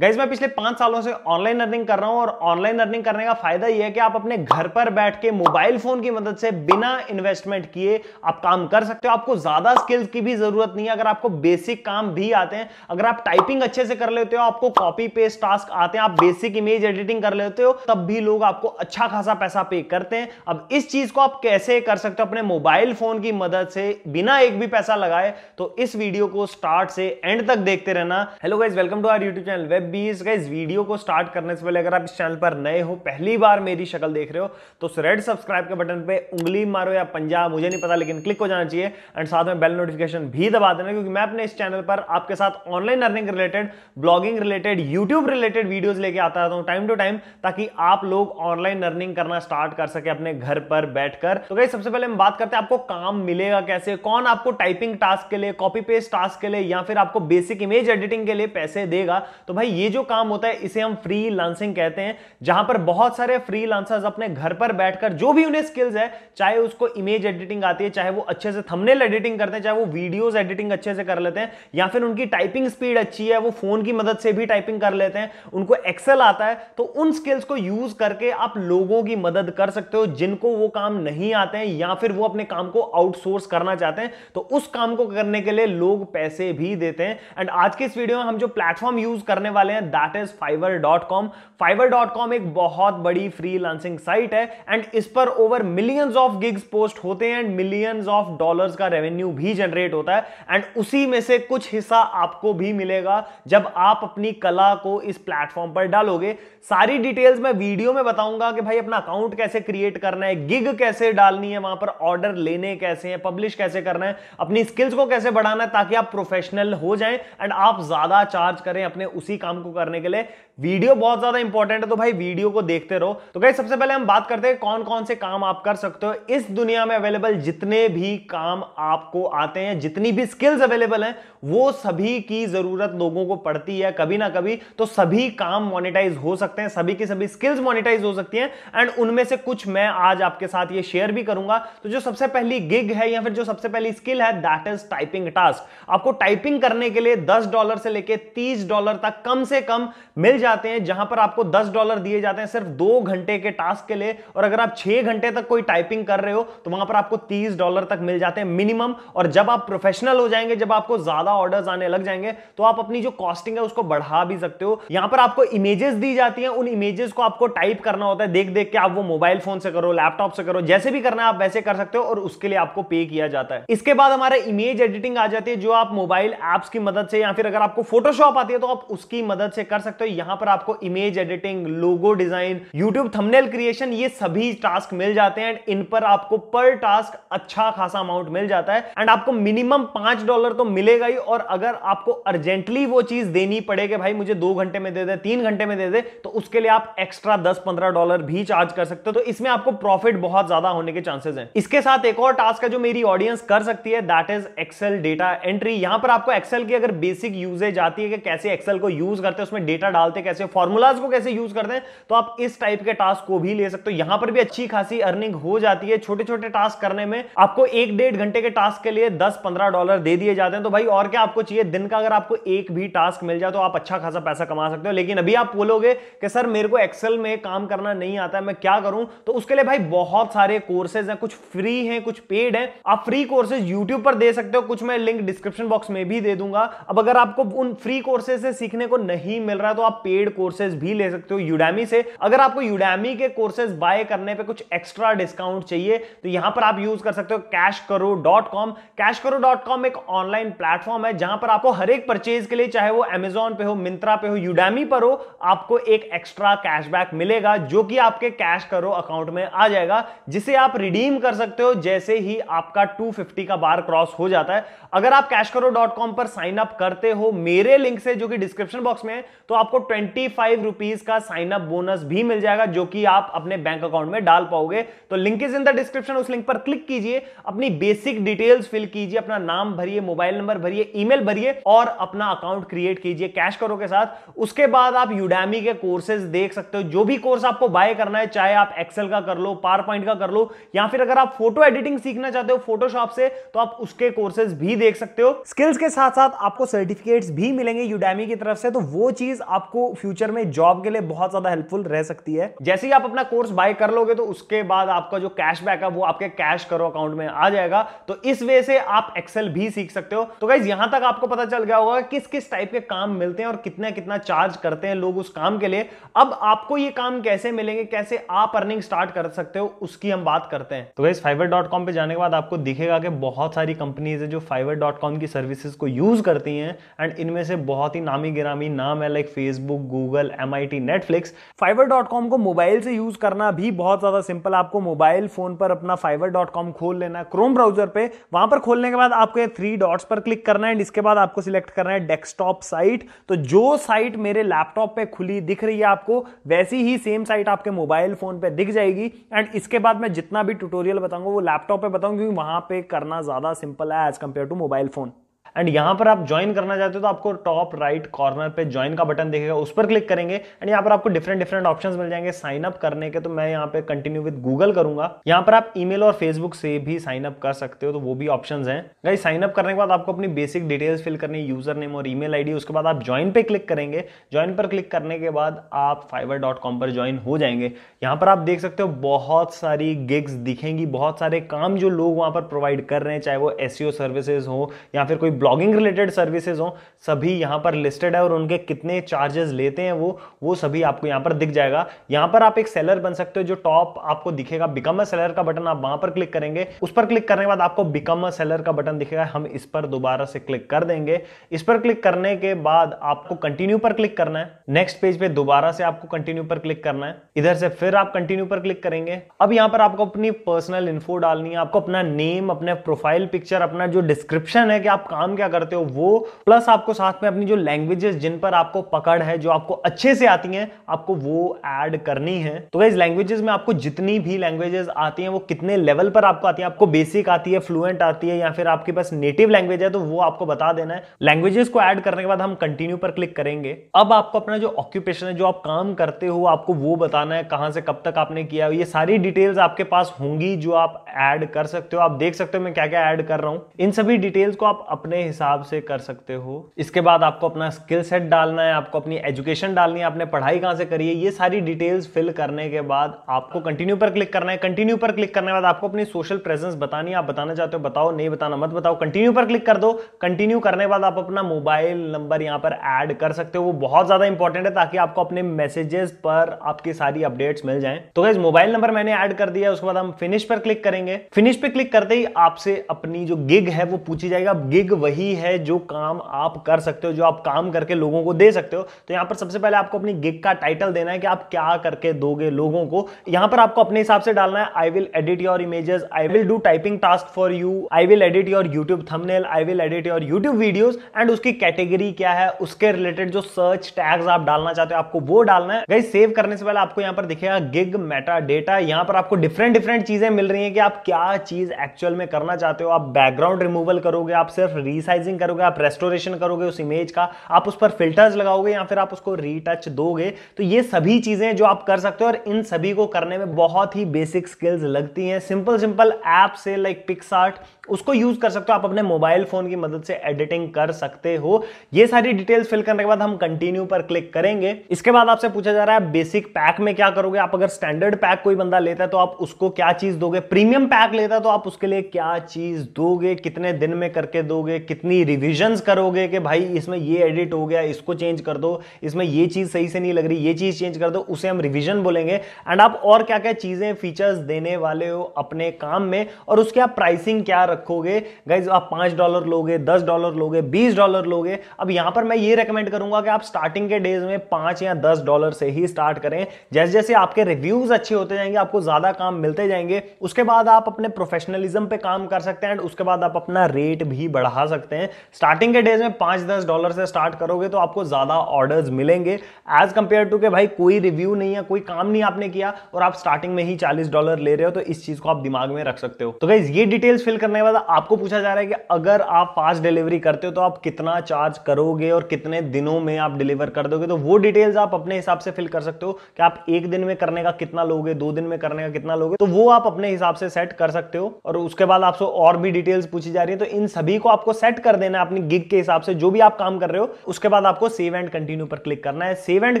guys मैं पिछले पांच सालों से ऑनलाइन अर्निंग कर रहा हूं और ऑनलाइन अर्निंग करने का फायदा यह है कि आप अपने घर पर बैठ के मोबाइल फोन की मदद से बिना इन्वेस्टमेंट किए आप काम कर सकते हो आपको ज्यादा स्किल्स की भी जरूरत नहीं है अगर आपको बेसिक काम भी आते हैं अगर आप टाइपिंग अच्छे से कर लेते हो आपको कॉपी पेस्ट टास्क आते हैं आप बेसिक इमेज एडिटिंग कर लेते हो तब भी लोग आपको अच्छा खासा पैसा पे करते हैं अब इस चीज को आप कैसे कर सकते हो अपने मोबाइल फोन की मदद से बिना एक भी पैसा लगाए तो इस वीडियो को स्टार्ट से एंड तक देखते रहना hello guys welcome to our YouTube channel web बीस का इस वीडियो को स्टार्ट करने से पहले अगर आप इस चैनल पर नए हो पहली बार मेरी शक्ल देख रहे हो तो उस रेड सब्सक्राइब के बटन पे उंगली मारो या पंजा मुझे नहीं पता लेकिन क्लिक हो जाना चाहिए एंड साथ में बेल नोटिफिकेशन भी दबा देना क्योंकि मैं अपने इस चैनल पर आपके साथ online earning related blogging related YouTube related videos लेके आता रहता हूँ टाइम टू टाइम ताकि आप लोग ऑनलाइन अर्निंग करना स्टार्ट कर सके अपने घर पर बैठकर तो गई सबसे पहले हम बात करते हैं आपको काम मिलेगा कैसे कौन आपको टाइपिंग टास्क के लिए कॉपी पेस्ट टास्क के लिए या फिर आपको बेसिक इमेज एडिटिंग के लिए पैसे देगा तो भाई ये जो काम होता है इसे हम फ्री लांसिंग कहते हैं जहां पर बहुत सारे फ्री लांसर्स अपने घर पर बैठकर जो भी उन्हें स्किल्स है चाहे उसको इमेज एडिटिंग आती है चाहे वो अच्छे से थंबनेल एडिटिंग करते हैं चाहे वो वीडियोज एडिटिंग अच्छे से कर लेते हैं या फिर उनकी टाइपिंग स्पीड अच्छी है वो फोन की मदद से भी टाइपिंग कर लेते हैं उनको एक्सेल आता है तो उन स्किल्स को यूज करके आप लोगों की मदद कर सकते हो जिनको वो काम नहीं आते हैं या फिर वो अपने काम को आउटसोर्स करना चाहते हैं तो उस काम को करने के लिए लोग पैसे भी देते हैं एंड आज के इस वीडियो में हम जो प्लेटफॉर्म यूज करने वाले हैं that is Fiverr dot com Fiverr dot com एक बहुत बड़ी फ्री लांसिंग साइट है एंड इस पर over millions of gigs post होते हैं एंड मिलियंस ऑफ डॉलर्स का रेवेन्यू भी जनरेट होता है एंड उसी में से कुछ हिस्सा आपको भी मिलेगा जब आप अपनी कला को इस प्लेटफॉर्म पर डालोगे सारी डिटेल्स मैं वीडियो में बताऊंगा कि भाई अपना अकाउंट कैसे क्रिएट करना है गिग कैसे डालनी है वहां पर ऑर्डर लेने कैसे हैं पब्लिश कैसे करना है अपनी स्किल्स को कैसे बढ़ाना है ताकि आप प्रोफेशनल हो जाएं एंड आप ज्यादा चार्ज करें अपने उसी काम को करने के लिए वीडियो बहुत ज्यादा इंपॉर्टेंट है तो भाई वीडियो को देखते रहो तो भाई सबसे पहले हम बात करते हैं कौन कौन से काम आप कर सकते हो इस दुनिया में अवेलेबल जितने भी काम आपको आते हैं जितनी भी स्किल्स अवेलेबल हैं वो सभी की जरूरत लोगों को पड़ती है कभी ना कभी तो सभी काम मोनिटाइज हो सकते हैं सभी की सभी स्किल्स मोनिटाइज हो सकती है एंड उनमें से कुछ मैं आज आपके साथ ये शेयर भी करूंगा तो जो सबसे पहली गिग है या फिर जो सबसे पहली स्किल है दैट इज टाइपिंग टास्क आपको टाइपिंग करने के लिए दस डॉलर से लेकर तीस डॉलर तक कम कम से कम मिल जाते हैं जहां पर आपको 10 डॉलर दिए जाते हैं सिर्फ दो घंटे के टास्क के लिए और अगर आप छह घंटे तक कोई टाइपिंग कर रहे हो तो वहां पर आपको तीस डॉलर तक मिल जाते हैं मिनिमम और जब आप प्रोफेशनल हो जाएंगे जब आपको ज्यादा ऑर्डर आने लग जाएंगे तो आप अपनी जो कॉस्टिंग है उसको बढ़ा भी सकते हो यहां पर आपको इमेजेस दी जाती है उन इमेजेस को आपको टाइप करना होता है देख देख के आप वो मोबाइल फोन से करो लैपटॉप से करो जैसे भी करना है आप वैसे कर सकते हो और उसके लिए आपको पे किया जाता है इसके बाद हमारे इमेज एडिटिंग आ जाती है जो आप मोबाइल एप्स की मदद से या फिर अगर आपको फोटोशॉप आती है तो आप उसकी मदद से कर सकते हो यहां पर आपको image editing logo design YouTube thumbnail creation ये सभी टास्क मिल जाते हैं एंड इन पर आपको पर टास्क अच्छा खासा अमाउंट मिल जाता है एंड आपको मिनिमम पांच डॉलर तो मिलेगा ही और अगर आपको अर्जेंटली वो चीज देनी पड़ेगी भाई मुझे दो घंटे में दे दे तीन घंटे में दे दे तो उसके लिए आप एक्स्ट्रा दस पंद्रह डॉलर भी चार्ज कर सकते हो तो इसमें आपको प्रॉफिट बहुत ज्यादा होने के चांसेस हैं इसके साथ एक और टास्क है जो मेरी ऑडियंस कर सकती है that is Excel data entry यहां पर आपको एक्सेल की अगर बेसिक यूजेज आती है कि कैसे एक्सेल को यूज यूज करते हैं उसमें डेटा डालते कैसे फॉर्मूलाज को कैसे यूज करते हैं तो आप इस टाइप के टास्क को भी ले सकते हो यहां पर भी अच्छी खासी अर्निंग हो जाती है छोटे छोटे टास्क करने में आपको एक डेढ़ घंटे के टास्क के लिए दस पंद्रह डॉलर दे दिए जाते हैं तो भाई और क्या आपको चाहिए दिन का अगर आपको एक भी टास्क मिल जाए तो आप अच्छा खासा पैसा कमा सकते हो लेकिन अभी आप बोलोगे कि सर मेरे को एक्सेल में काम करना नहीं आता मैं क्या करूं तो उसके लिए भाई बहुत सारे कोर्सेज हैं कुछ फ्री हैं कुछ पेड हैं आप फ्री कोर्सेज यूट्यूब पर दे सकते हो कुछ मैं लिंक डिस्क्रिप्शन बॉक्स में भी दे दूंगा अब अगर आपको उन फ्री कोर्सेज से सीखने को नहीं मिल रहा तो आप पेड कोर्सेज भी ले सकते हो यूडेमी से अगर आपको यूडेमी के कोर्सेज बाय करने पे कुछ एक्स्ट्रा डिस्काउंट चाहिए तो यहां पर आप यूज कर सकते हो CashKaro dot com CashKaro dot com एक ऑनलाइन प्लेटफॉर्म है जहां पर आपको हर एक परचेज के लिए चाहे वो एमेजॉन पे हो मिंत्रा पे हो यूडेमी पर हो आपको एक एक्स्ट्रा कैशबैक मिलेगा जो कि आपके कैश करो अकाउंट में आ जाएगा जिसे आप रिडीम कर सकते हो जैसे ही आपका 250 का बार क्रॉस हो जाता है अगर आप कैश करो डॉट कॉम पर साइन अप करते हो मेरे लिंक से जो कि डिस्क्रिप्शन बॉक्स बॉक्स में तो आपको ट्वेंटी फाइव रुपीज का साइन अप बोनस भी मिल जाएगा जो कि आप अपने बैंक अकाउंट में डाल पाओगे तो link is in the description उस लिंक पर क्लिक कीजिए अपनी बेसिक डिटेल्स फिल कीजिए अपना नाम भरिए मोबाइल नंबर भरिए ईमेल भरिए और अपना अकाउंट क्रिएट कीजिए कैश करो के साथ उसके बाद आप यूडेमी के कोर्सेज देख सकते हो जो भी कोर्स आपको बाय करना है चाहे आप एक्सेल का कर लो पार पॉइंट का कर लो या फिर अगर आप फोटो एडिटिंग सीखना चाहते हो फोटोशॉप से तो आप उसके कोर्सेज भी देख सकते हो स्किल्स के साथ साथ आपको सर्टिफिकेट्स भी मिलेंगे यूडेमी की तरफ से तो वो चीज आपको फ्यूचर में जॉब के लिए बहुत ज्यादा हेल्पफुल रह सकती है जैसे ही आप अपना कोर्स बाय कर लोगे तो उसके बाद आपका जो कैश बैक है वो आपके कैश करो अकाउंट में आ जाएगा तो इस वे से आप एक्सेल भी सीख सकते हो तो गाइज यहां तक आपको पता चल गया होगा किस किस टाइप के काम मिलते हैं और कितना कितना चार्ज करते हैं लोग उस काम के लिए अब आपको ये काम कैसे मिलेंगे कैसे आप अर्निंग स्टार्ट कर सकते हो उसकी हम बात करते हैं तो गाइज फाइवर डॉट कॉम पर जाने के बाद आपको दिखेगा कि बहुत सारी कंपनीज है जो फाइवर डॉट कॉम की सर्विसेज को यूज करती हैं एंड इनमें से बहुत ही नामी गिरामी कोई नाम है like Facebook Google M I T Netflix Fiverr dot com को मोबाइल से यूज करना भी बहुत ज्यादा सिंपल आपको मोबाइल फोन पर अपना फाइवर डॉट कॉम खोल लेना क्रोम ब्राउजर पे वहां पर खोलने के बाद आपको थ्री डॉट्स पर क्लिक करना है एंड इसके बाद आपको सिलेक्ट करना है डेस्कटॉप साइट तो जो साइट मेरे लैपटॉप पे खुली दिख रही है आपको वैसी ही सेम साइट आपके मोबाइल फोन पे दिख जाएगी एंड इसके बाद मैं जितना भी ट्यूटोरियल बताऊंगा वो लैपटॉप पे बताऊंगा क्योंकि वहां पे करना ज्यादा सिंपल है as compare to mobile phone and यहां पर आप ज्वाइन करना चाहते हो तो आपको टॉप राइट कॉर्नर पे ज्वाइन का बटन देखेगा उस पर क्लिक करेंगे एंड यहाँ पर आपको डिफरेंट डिफरेंट ऑप्शंस मिल जाएंगे साइन अप करने के तो मैं यहाँ पे कंटिन्यू विद गूगल करूंगा यहां पर आप ईमेल और फेसबुक से भी साइन अप कर सकते हो तो वो भी ऑप्शन है गाइस साइन अप करने के बाद आपको अपनी बेसिक डिटेल्स फिल करनी यूजर नेम और ईमेल आईडी उसके बाद आप ज्वाइन पे क्लिक करेंगे ज्वाइन पर क्लिक करने के बाद आप फाइवर पर ज्वाइन हो जाएंगे यहां पर आप देख सकते हो बहुत सारी गिग्स दिखेंगी बहुत सारे काम जो लोग वहां पर प्रोवाइड कर रहे हैं चाहे वो एस सर्विसेज हो या फिर कोई ब्लॉगिंग रिलेटेड सर्विसेज हों सभी यहाँ पर लिस्टेड है और उनके कितने चार्जेस लेते हैं वो वो सभी आपको यहाँ पर दिख जाएगा यहाँ पर आप एक सेलर बन सकते हो जो टॉप आपको दिखेगा बिकम अ सेलर का बटन आप वहां पर क्लिक करेंगे उस पर क्लिक करने के बाद आपको बिकम अ सेलर का बटन दिखेगा हम इस पर दोबारा से क्लिक कर देंगे इस पर क्लिक करने के बाद आपको कंटिन्यू पर क्लिक करना है नेक्स्ट पेज पे दोबारा से आपको कंटिन्यू पर क्लिक करना है इधर से फिर आप कंटिन्यू पर क्लिक करेंगे अब यहाँ पर आपको अपनी पर्सनल इन्फो डालनी है आपको अपना नेम अपने प्रोफाइल पिक्चर अपना जो डिस्क्रिप्शन है कि आप काम काम क्या करते हो वो प्लस आपको साथ में अपनी जो लैंग्वेजेस जिन पर आपको पकड़ है जो आपको अच्छे से आती हैं आपको वो ऐड करनी है तो गाइज लैंग्वेजेस में आपको जितनी भी लैंग्वेजेस आती हैं वो कितने लेवल पर आपको आती है आपको बेसिक आती है फ्लुएंट आती है या फिर आपके पास नेटिव लैंग्वेज है तो वो आपको बता देना है लैंग्वेजेस को ऐड करने के बाद हम कंटिन्यू पर क्लिक करेंगे अब आपको अपना जो ऑक्यूपेशन है जो आप काम करते हो आपको वो बताना है कहां से कब तक आपने किया ये सारी डिटेल्स आपके पास होंगी जो आप ऐड कर सकते हो आप देख सकते हो मैं क्या क्या ऐड कर रहा हूं इन सभी डिटेल्स को आप अपने अपने हिसाब से कर सकते हो इसके बाद आपको अपना स्किल सेट डालना है आपको अपनी एजुकेशन डालनी है आपने पढ़ाई कहाँ से करी है ये सारी डिटेल्स फिल करने के बाद आपको कंटिन्यू पर क्लिक करना है कंटिन्यू पर क्लिक करने के बाद आपको अपनी सोशल प्रेजेंस बतानी आप बताना चाहते हो बताओ नहीं बताना मत बताओ कंटिन्यू पर क्लिक कर दो कंटिन्यू करने के बाद आप अपना मोबाइल नंबर यहाँ पर एड कर सकते हो वो बहुत ज़्यादा इंपॉर्टेंट है ताकि आपको अपने मैसेजेस पर आपकी सारी अपडेट्स मिल जाए तो गाइज मोबाइल नंबर मैंने ऐड कर दिया उसके बाद हम फिनिश पर क्लिक करेंगे फिनिश पे क्लिक करते ही आपसे अपनी जो गिग है वो पूछी जाएगा गिग वही है जो काम आप कर सकते हो जो आप काम करके लोगों को दे सकते हो तो यहां पर सबसे पहले आपको अपनी गिग का टाइटल देना है कि आप क्या करके दोगे लोगों को यहां पर आपको अपने हिसाब से डालना है I will edit your images I will do typing task for you I will edit your YouTube thumbnail I will edit your YouTube videos and उसकी कैटेगरी क्या है उसके रिलेटेड जो सर्च टैग्स आप डालना चाहते हो आपको वो डालना है सेव करने से पहले आपको यहां पर दिखेगा गिग मेटा डेटा यहां पर आपको डिफरेंट डिफरेंट चीजें मिल रही है कि आप क्या चीज एक्चुअल में करना चाहते हो आप बैकग्राउंड रिमूवल करोगे आप सिर्फ रील रिसाइजिंग करोगे आप रेस्टोरेशन करोगे उस इमेज का आप उस पर फिल्टर्स लगाओगे या फिर आप उसको रीटच दोगे तो ये सभी चीजें जो आप कर सकते हो और इन सभी को करने में बहुत ही बेसिक स्किल्स लगती हैं सिंपल सिंपल ऐप से लाइक पिक्सार्ट उसको यूज कर सकते हो आप अपने मोबाइल फोन की मदद से एडिटिंग कर सकते हो ये सारी डिटेल्स फिल करने के बाद हम कंटिन्यू पर क्लिक करेंगे इसके बाद आपसे पूछा जा रहा है बेसिक पैक में क्या करोगे आप अगर स्टैंडर्ड पैक कोई बंदा लेता है तो आप उसको क्या चीज दोगे प्रीमियम पैक लेता है तो आप उसके लिए क्या चीज दोगे कितने दिन में करके दोगे कितनी रिविजन करोगे कि भाई इसमें ये एडिट हो गया इसको चेंज कर दो इसमें ये चीज सही से नहीं लग रही ये चीज चेंज कर दो उसे हम रिविजन बोलेंगे एंड आप और क्या क्या चीजें फीचर्स देने वाले हो अपने काम में और उसके आप प्राइसिंग क्या रख रखोगे गाइज आप पांच डॉलर लोगे दस डॉलर लोगे बीस डॉलर लोगे अब यहां पर मैं ये रिकमेंड करूंगा कि आप स्टार्टिंग के डेज में पांच या दस डॉलर से ही स्टार्ट करें जैसे जैसे आपके रिव्यूज अच्छे होते जाएंगे आपको ज़्यादा काम मिलते जाएंगे उसके बाद आप अपने प्रोफेशनलिज्म पे काम कर सकते हैं एंड उसके बाद आप अपना रेट भी बढ़ा सकते हैं स्टार्टिंग के डेज में पांच दस डॉलर से स्टार्ट करोगे तो आपको ज़्यादा ऑर्डर्स मिलेंगे एज कंपेयर टू के भाई कोई रिव्यू नहीं है कोई काम नहीं आपने किया और आप स्टार्टिंग में ही चालीस डॉलर ले रहे हो तो इस चीज़ को आप दिमाग में रख सकते हो तो गाइज ये डिटेल्स फिल करने बाद आपको पूछा जा रहा है कि अगर आप फास्ट डिलीवरी करते हो तो आप कितना चार्ज करोगे और कितने दिनों में आप डिलीवर कर दोगे तो वो डिटेल्स आप अपने हिसाब से फिल कर सकते हो कि आप एक दिन में करने का कितना लोगे दो दिन में करने का कितना लोगे तो वो आप अपने हिसाब से सेट कर सकते हो और उसके बाद आपसे और भी डिटेल्स पूछी जा रही है तो इन सभी को आपको सेट कर देना अपनी गिग के हिसाब से जो भी आप काम कर रहे हो उसके बाद आपको सेव एंड कंटिन्यू पर क्लिक करना है सेव एंड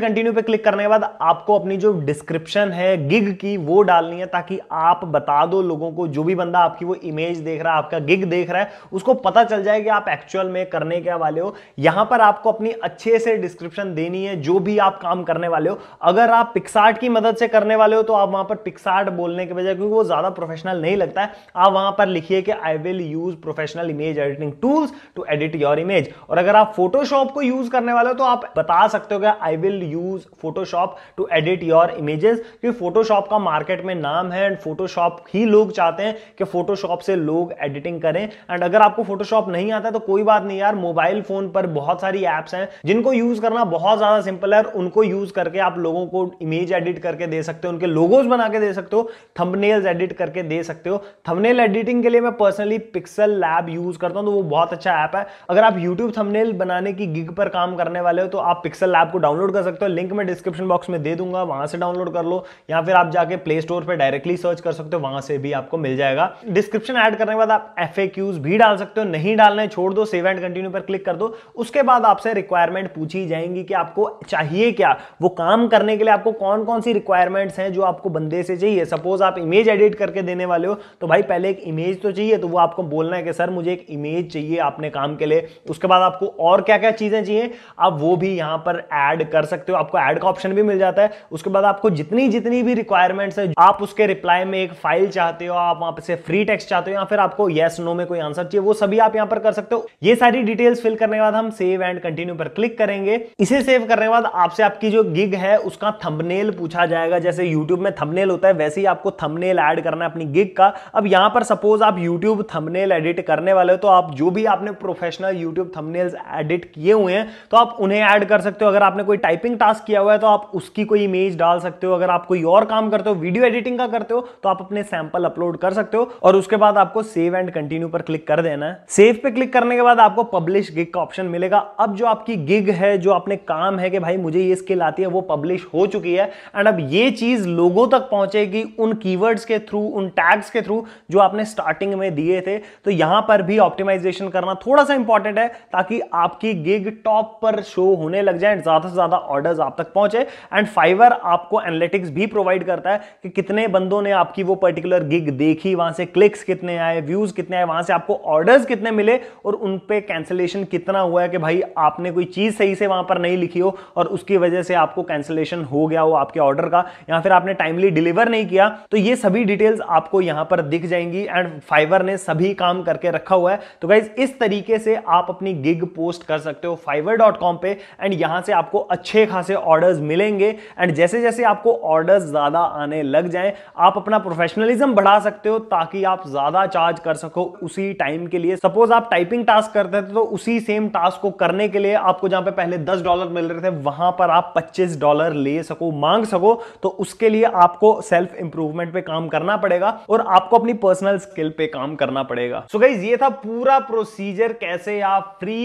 कंटिन्यू पर क्लिक करने के बाद आपको अपनी जो डिस्क्रिप्शन है गिग की वो डालनी है ताकि आप बता दो लोगों को जो भी बंदा आपकी वो इमेज देख रहा है आपका गिग देख रहा है उसको पता चल जाए कि आप एक्चुअल में करने क्या वाले हो यहां पर आपको अपनी अच्छे से डिस्क्रिप्शन देनी है जो भी आप काम करने वाले हो अगर आप पिक्सार्ट की मदद से करने वाले हो तो आप वहां पर पिक्सार्ट बोलने के बजाय क्योंकि वो ज्यादा प्रोफेशनल नहीं लगता है आप वहां पर लिखिए कि I will use professional image editing tools to edit your image और अगर आप फोटोशॉप को यूज करने वाले हो तो आप बता सकते हो कि I will use Photoshop to edit your images क्योंकि फोटोशॉप का मार्केट में नाम है एंड फोटोशॉप ही लोग चाहते हैं कि फोटोशॉप से लोग एडिटिंग करें एंड अगर आपको फोटोशॉप नहीं आता तो कोई बात नहीं यार मोबाइल फोन पर बहुत सारी एप्स हैं जिनको यूज करना बहुत ज्यादा सिंपल है उनको यूज करके आप लोगों को इमेज एडिट करके दे सकते हो उनके लोगोज बना के दे सकते हो थंबनेल्स एडिट करके दे सकते हो थंबनेल एडिटिंग के लिए मैं पर्सनली पिक्सल लैब यूज करता हूँ तो वो बहुत अच्छा ऐप है अगर आप यूट्यूब थंबनेल बनाने की गिग पर काम करने वाले हो तो आप पिक्सल लैब को डाउनलोड कर सकते हो लिंक मैं डिस्क्रिप्शन बॉक्स में दे दूंगा वहां से डाउनलोड कर लो या फिर आप जाके प्ले स्टोर पर डायरेक्टली सर्च कर सकते हो वहां से भी आपको मिल जाएगा डिस्क्रिप्शन एड करने के बाद आप एफ भी डाल सकते हो नहीं डालने छोड़ दो सेव एंड कंटिन्यू पर क्लिक कर दो उसके बाद आपसे रिक्वायरमेंट पूछी जाएंगी कि आपको चाहिए क्या वो काम करने के लिए आपको कौन कौन सी रिक्वायरमेंट्स हैं जो आपको बंदे से चाहिए सपोज आप इमेज एडिट करके देने वाले हो तो भाई पहले एक इमेज तो चाहिए तो वो आपको बोलना है कि सर मुझे एक इमेज चाहिए आपने काम के लिए उसके बाद आपको और क्या क्या चीज़ें चाहिए आप वो भी यहां पर एड कर सकते हो आपको एड का ऑप्शन भी मिल जाता है उसके बाद आपको जितनी जितनी भी रिक्वायरमेंट्स है आप उसके रिप्लाई में एक फाइल चाहते हो आप वहां से फ्री टेक्स्ट चाहते हो या फिर आप आपको येस नो में कोई आंसर चाहिए वो सभी आप यहां पर कर सकते हो ये सारी डिटेल्स फिल करने के बाद हम सेव एंड कंटिन्यू पर क्लिक करेंगे इसे सेव करने के बाद आपसे आपकी जो गिग है उसका थंबनेल पूछा जाएगा जैसे यूट्यूब में थंबनेल होता है वैसे ही आपको थंबनेल ऐड करना है अपनी गिग का अब यहां पर सपोज आप यूट्यूब थंबनेल एडिट करने वाले हो तो आप जो भी आपने प्रोफेशनल यूट्यूब थंबनेल्स एडिट किए हुए हैं तो आप उन्हें ऐड कर सकते हो अगर आपने कोई टाइपिंग टास्क किया हुआ है तो आप उसकी कोई इमेज डाल सकते हो अगर आप कोई और काम करते हो वीडियो एडिटिंग का करते हो तो आप अपने सैंपल अपलोड कर सकते हो और उसके बाद आपको सेव सेव एंड कंटिन्यू पर क्लिक कर देना है सेव पे क्लिक करने के बाद आपको पब्लिश गिग का ऑप्शन मिलेगा अब जो आपकी गिग है जो आपने काम है कि भाई मुझे ये स्किल आती है वो पब्लिश हो चुकी है एंड अब ये चीज लोगों तक पहुंचेगी उन कीवर्ड्स के थ्रू उन टैग्स के थ्रू जो आपने स्टार्टिंग में दिए थे तो यहां पर भी ऑप्टिमाइजेशन करना थोड़ा सा इंपॉर्टेंट है ताकि आपकी गिग टॉप पर शो होने लग जाए ज्यादा से ज्यादा ऑर्डर्स आप तक पहुंचे एंड फाइवर आपको एनालिटिक्स भी प्रोवाइड करता है कि कितने बंदों ने आपकी वो पर्टिकुलर गिग देखी वहां से क्लिक्स कितने आए व्यू रिव्यूज कितने आए वहां से आपको ऑर्डर्स कितने मिले और उन पे कैंसिलेशन कितना हुआ है कि भाई आपने कोई चीज सही से वहां पर नहीं लिखी हो और उसकी वजह से आपको कैंसिलेशन हो गया हो आपके ऑर्डर का या फिर आपने टाइमली डिलीवर नहीं किया तो ये सभी डिटेल्स आपको यहां पर दिख जाएंगी एंड फाइवर ने सभी काम करके रखा हुआ है तो गाइज इस तरीके से आप अपनी गिग पोस्ट कर सकते हो फाइवर डॉट कॉम पे एंड यहां से आपको अच्छे खासे ऑर्डर्स मिलेंगे एंड जैसे जैसे आपको ऑर्डर्स ज्यादा आने लग जाए आप अपना प्रोफेशनलिज्म बढ़ा सकते हो ताकि आप ज्यादा चार्ज कर सको उसी टाइम के लिए सपोज आप टाइपिंग टास्क करते थे तो उसी सेम टास्क को करने के लिए आपको जहां पे पहले दस डॉलर मिल रहे थे वहां पर आप पच्चीस डॉलर ले सको मांग सको तो उसके लिए आपको सेल्फ इंप्रूवमेंट पे काम करना पड़ेगा और आपको अपनी पर्सनल स्किल पे काम करना पड़ेगा सो so गाइज ये था पूरा प्रोसीजर कैसे आप फ्री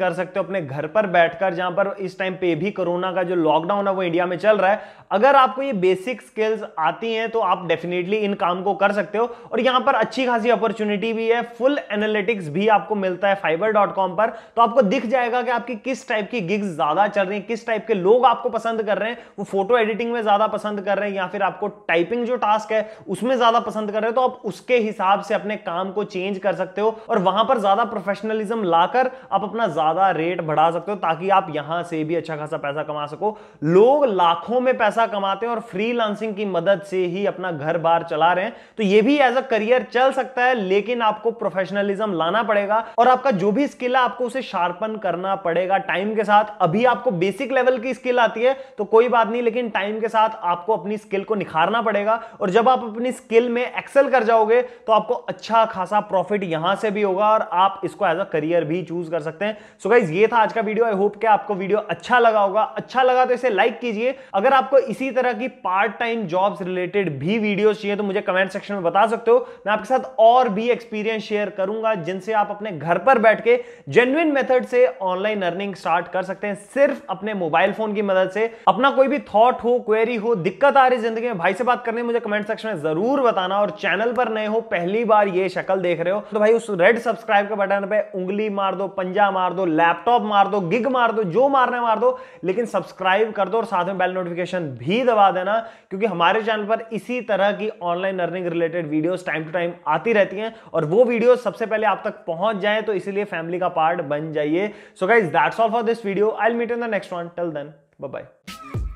कर सकते हो अपने घर पर बैठकर जहां पर इस टाइम पे भी कोरोना का जो लॉकडाउन है वो इंडिया में चल रहा है अगर आपको ये बेसिक स्किल्स आती हैं तो आप डेफिनेटली इन काम को कर सकते हो और यहां पर अच्छी खासी अपॉर्चुनिटी अपॉर्चुनिटी भी है फुल एनालिटिक्स भी आपको मिलता है फाइबर पर तो आपको दिख जाएगा कि आपकी किस टाइप की गिग्स ज्यादा चल रही है किस टाइप के लोग आपको पसंद कर रहे हैं वो फोटो एडिटिंग में ज्यादा पसंद कर रहे हैं या फिर आपको टाइपिंग जो टास्क है उसमें ज्यादा पसंद कर रहे हैं तो आप उसके हिसाब से अपने काम को चेंज कर सकते हो और वहां पर ज्यादा प्रोफेशनलिज्म लाकर आप अपना ज्यादा रेट बढ़ा सकते हो ताकि आप यहां से भी अच्छा खासा पैसा कमा सको लोग लाखों में पैसा कमाते हैं और फ्रीलांसिंग की मदद से ही अपना घर बार चला रहे हैं तो ये भी एज अ करियर चल सकता है लेकिन आपको प्रोफेशनलिज्म लाना पड़ेगा और आपका जो भी स्किल है आपको उसे शार्पन करना पड़ेगा टाइम के साथ अभी आपको बेसिक लेवल की स्किल आती है तो कोई बात नहीं लेकिन टाइम के साथ आपको अपनी स्किल को निखारना पड़ेगा और जब आप अपनी स्किल में एक्सेल कर जाओगे तो आपको अच्छा खासा प्रॉफिट यहां से भी होगा और आप इसको एज अ करियर भी चूज कर सकते हैं सो so गाइज ये था आज का वीडियो आई होप कि आपको वीडियो अच्छा लगा होगा अच्छा लगा तो इसे लाइक कीजिए अगर आपको इसी तरह की पार्ट टाइम जॉब्स रिलेटेड भी वीडियो चाहिए तो मुझे कमेंट सेक्शन में बता सकते हो मैं आपके साथ और भी एक्सपीरियंस शेयर करूंगा जिनसे आप अपने घर पर बैठ के जेन्युन मेथड से ऑनलाइन अर्निंग स्टार्ट कर सकते हैं सिर्फ अपने मोबाइल फोन की मदद से अपना कोई भी थॉट हो क्वेरी हो दिक्कत आ रही जिंदगी में भाई से बात करने मुझे कमेंट सेक्शन में जरूर बताना और चैनल पर नए हो पहली बार ये शक्ल देख रहे हो तो भाई उस रेड सब्सक्राइब के बटन पर उंगली मार दो पंजा मार दो लैपटॉप मार दो गिग मार दो जो मारना मार दो लेकिन सब्सक्राइब कर दो और साथ में बेल नोटिफिकेशन भी दबा देना क्योंकि हमारे चैनल पर इसी तरह की online earning related videos time to time आती रहती है चाहिए और वो वीडियो सबसे पहले आप तक पहुंच जाए तो इसीलिए फैमिली का पार्ट बन जाइए so guys that's all for this video I meet in the next one till then bye